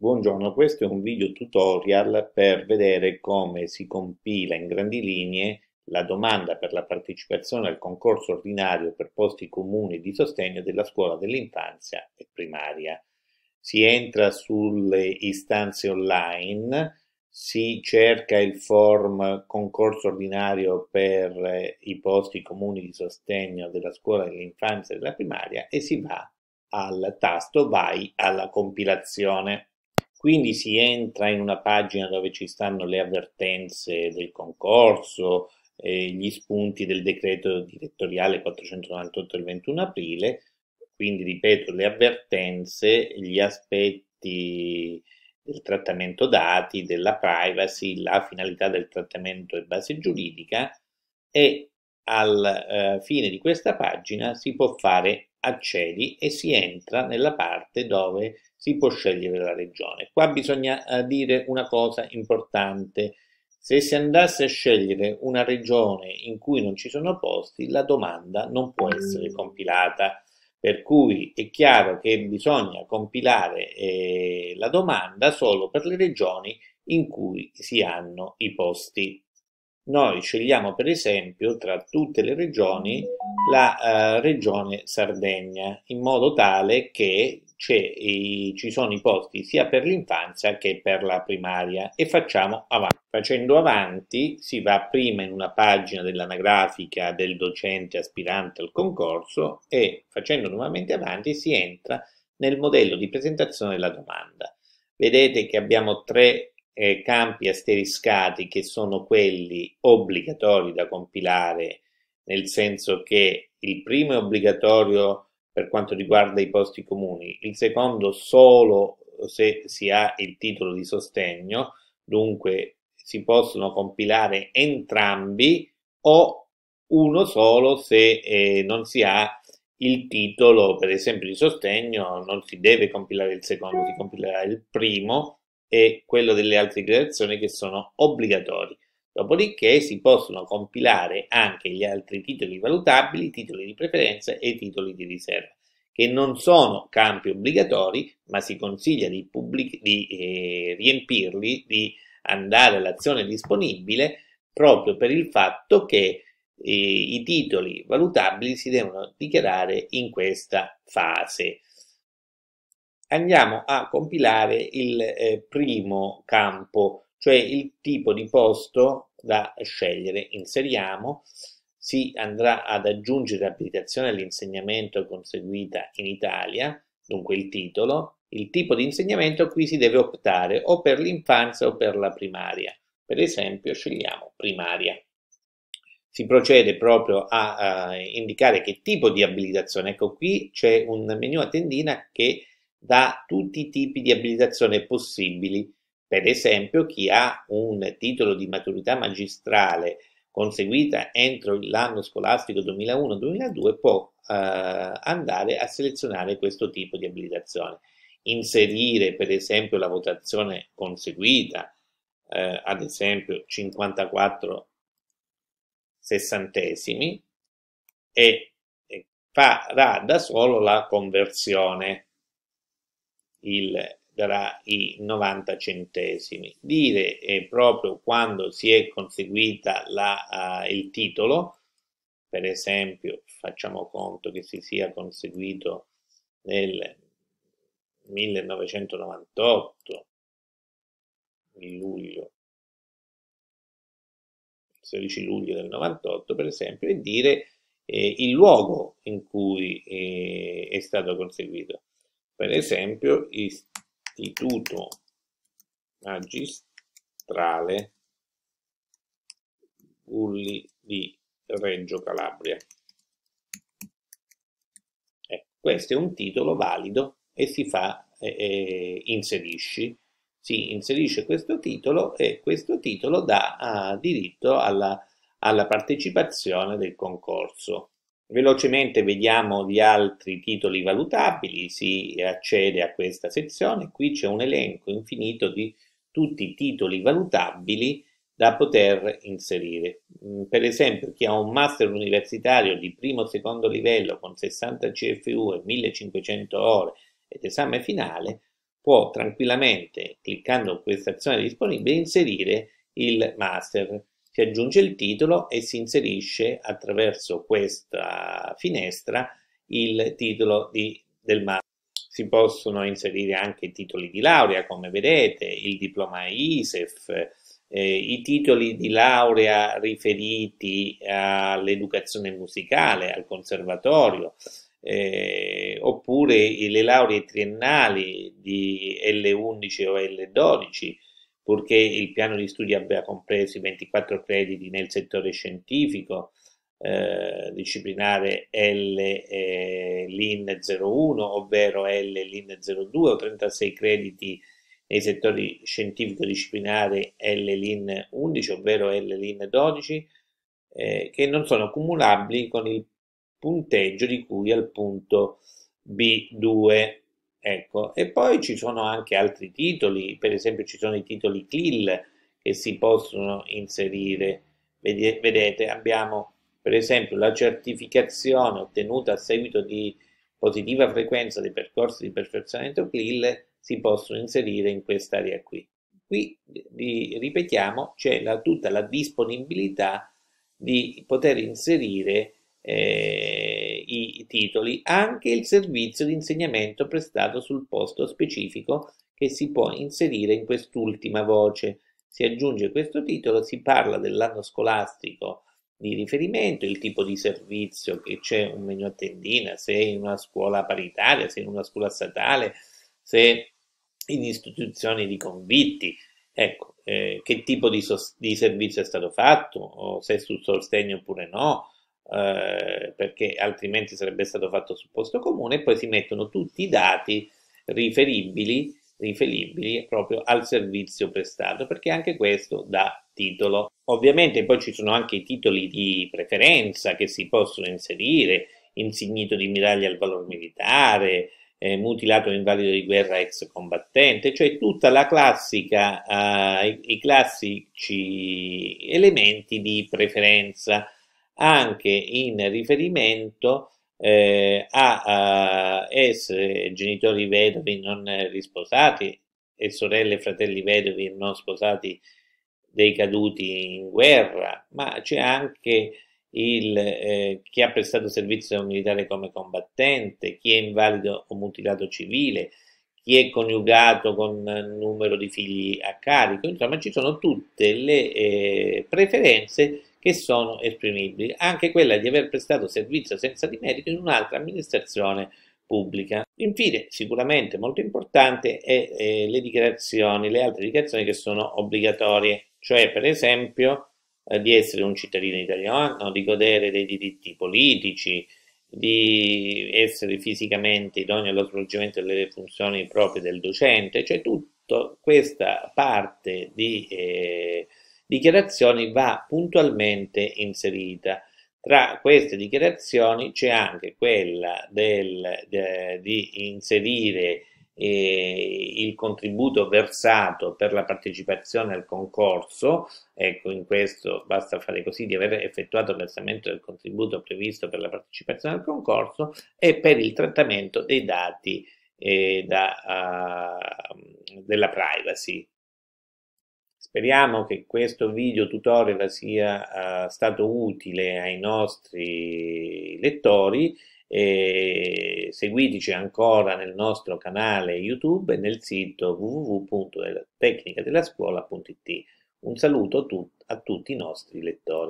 Buongiorno, questo è un video tutorial per vedere come si compila in grandi linee la domanda per la partecipazione al concorso ordinario per posti comuni di sostegno della scuola dell'infanzia e primaria. Si entra sulle istanze online, si cerca il form concorso ordinario per eh, i posti comuni di sostegno della scuola dell'infanzia e della primaria e si va al tasto vai alla compilazione. Quindi si entra in una pagina dove ci stanno le avvertenze del concorso, eh, gli spunti del decreto direttoriale 498 del 21 aprile, quindi ripeto le avvertenze, gli aspetti del trattamento dati, della privacy, la finalità del trattamento e base giuridica e alla eh, fine di questa pagina si può fare accedi e si entra nella parte dove si può scegliere la regione. Qua bisogna eh, dire una cosa importante. Se si andasse a scegliere una regione in cui non ci sono posti, la domanda non può essere compilata. Per cui è chiaro che bisogna compilare eh, la domanda solo per le regioni in cui si hanno i posti. Noi scegliamo per esempio tra tutte le regioni la eh, regione Sardegna in modo tale che i, ci sono i posti sia per l'infanzia che per la primaria e facciamo avanti. Facendo avanti si va prima in una pagina dell'anagrafica del docente aspirante al concorso e facendo nuovamente avanti si entra nel modello di presentazione della domanda. Vedete che abbiamo tre eh, campi asteriscati che sono quelli obbligatori da compilare, nel senso che il primo è obbligatorio per quanto riguarda i posti comuni, il secondo solo se si ha il titolo di sostegno, dunque si possono compilare entrambi o uno solo se eh, non si ha il titolo, per esempio, di sostegno, non si deve compilare il secondo, si compilerà il primo e quello delle altre creazioni che sono obbligatori. Dopodiché si possono compilare anche gli altri titoli valutabili, titoli di preferenza e titoli di riserva, che non sono campi obbligatori, ma si consiglia di, pubblic- di eh, riempirli, di andare all'azione disponibile, proprio per il fatto che eh, i titoli valutabili si devono dichiarare in questa fase andiamo a compilare il eh, primo campo, cioè il tipo di posto da scegliere. Inseriamo, si andrà ad aggiungere abilitazione all'insegnamento conseguita in Italia, dunque il titolo, il tipo di insegnamento qui si deve optare o per l'infanzia o per la primaria. Per esempio scegliamo primaria. Si procede proprio a, a eh, indicare che tipo di abilitazione. Ecco qui c'è un menu a tendina che da tutti i tipi di abilitazione possibili, per esempio chi ha un titolo di maturità magistrale conseguita entro l'anno scolastico 2001-2002 può eh, andare a selezionare questo tipo di abilitazione, inserire per esempio la votazione conseguita, eh, ad esempio 54 sessantesimi, e, e farà da solo la conversione il, darà i 90 centesimi. Dire eh, proprio quando si è conseguita la, uh, il titolo, per esempio facciamo conto che si sia conseguito nel 1998, in luglio, 16 luglio del 98 per esempio, e dire eh, il luogo in cui eh, è stato conseguito. Per esempio istituto magistrale Gulli di Reggio Calabria. Ecco, questo è un titolo valido e si fa eh, eh, inserisci. Si inserisce questo titolo e questo titolo dà ah, diritto alla, alla partecipazione del concorso. Velocemente vediamo gli altri titoli valutabili, si accede a questa sezione, qui c'è un elenco infinito di tutti i titoli valutabili da poter inserire. Mm, per esempio chi ha un master universitario di primo o secondo livello con 60 CFU e 1500 ore ed esame finale può tranquillamente, cliccando su questa azione disponibile, inserire il master si aggiunge il titolo e si inserisce attraverso questa finestra il titolo di, del master. Si possono inserire anche titoli di laurea, come vedete, il diploma ISEF, eh, i titoli di laurea riferiti all'educazione musicale, al conservatorio, eh, oppure le lauree triennali di L11 o L12 purché il piano di studio abbia compreso i 24 crediti nel settore scientifico, eh, disciplinare L LIN 01, ovvero L LIN 02 o 36 crediti nei settori scientifico disciplinare L LIN 11, ovvero L LIN 12, eh, che non sono cumulabili con il punteggio di cui al punto B2 Ecco, e poi ci sono anche altri titoli, per esempio ci sono i titoli CLIL che si possono inserire. Vedete, abbiamo per esempio la certificazione ottenuta a seguito di positiva frequenza dei percorsi di perfezionamento CLIL si possono inserire in quest'area qui. Qui, ripetiamo, c'è la, tutta la disponibilità di poter inserire eh, i titoli anche il servizio di insegnamento prestato sul posto specifico che si può inserire in quest'ultima voce. Si aggiunge questo titolo, si parla dell'anno scolastico di riferimento, il tipo di servizio che c'è un menu a tendina, se in una scuola paritaria, se in una scuola statale, se in istituzioni di convitti, ecco, eh, che tipo di, di, servizio è stato fatto, o se è sul sostegno oppure no, eh, perché altrimenti sarebbe stato fatto sul posto comune e poi si mettono tutti i dati riferibili, riferibili proprio al servizio prestato, perché anche questo dà titolo. Ovviamente poi ci sono anche i titoli di preferenza che si possono inserire, insignito di miraglia al valor militare, eh, mutilato invalido di guerra ex combattente, cioè tutta la classica, eh, i, i, classici elementi di preferenza anche in riferimento eh, a, a, essere genitori vedovi non risposati e sorelle e fratelli vedovi non sposati dei caduti in guerra, ma c'è anche il, eh, chi ha prestato servizio militare come combattente, chi è invalido o mutilato civile, chi è coniugato con numero di figli a carico, insomma ci sono tutte le eh, preferenze che sono esprimibili, anche quella di aver prestato servizio senza di merito in un'altra amministrazione pubblica. Infine, sicuramente molto importante, è eh, le dichiarazioni, le altre dichiarazioni che sono obbligatorie, cioè per esempio eh, di essere un cittadino italiano, di godere dei diritti politici, di essere fisicamente idoneo allo svolgimento delle funzioni proprie del docente, cioè tutta questa parte di eh, dichiarazioni va puntualmente inserita. Tra queste dichiarazioni c'è anche quella del, de, di inserire eh, il contributo versato per la partecipazione al concorso, ecco in questo basta fare così di aver effettuato il versamento del contributo previsto per la partecipazione al concorso e per il trattamento dei dati eh, da, uh, della privacy. Speriamo che questo video tutorial sia uh, stato utile ai nostri lettori e seguiteci ancora nel nostro canale YouTube e nel sito www.tecnicadellascuola.it. Un saluto a tutti i nostri lettori.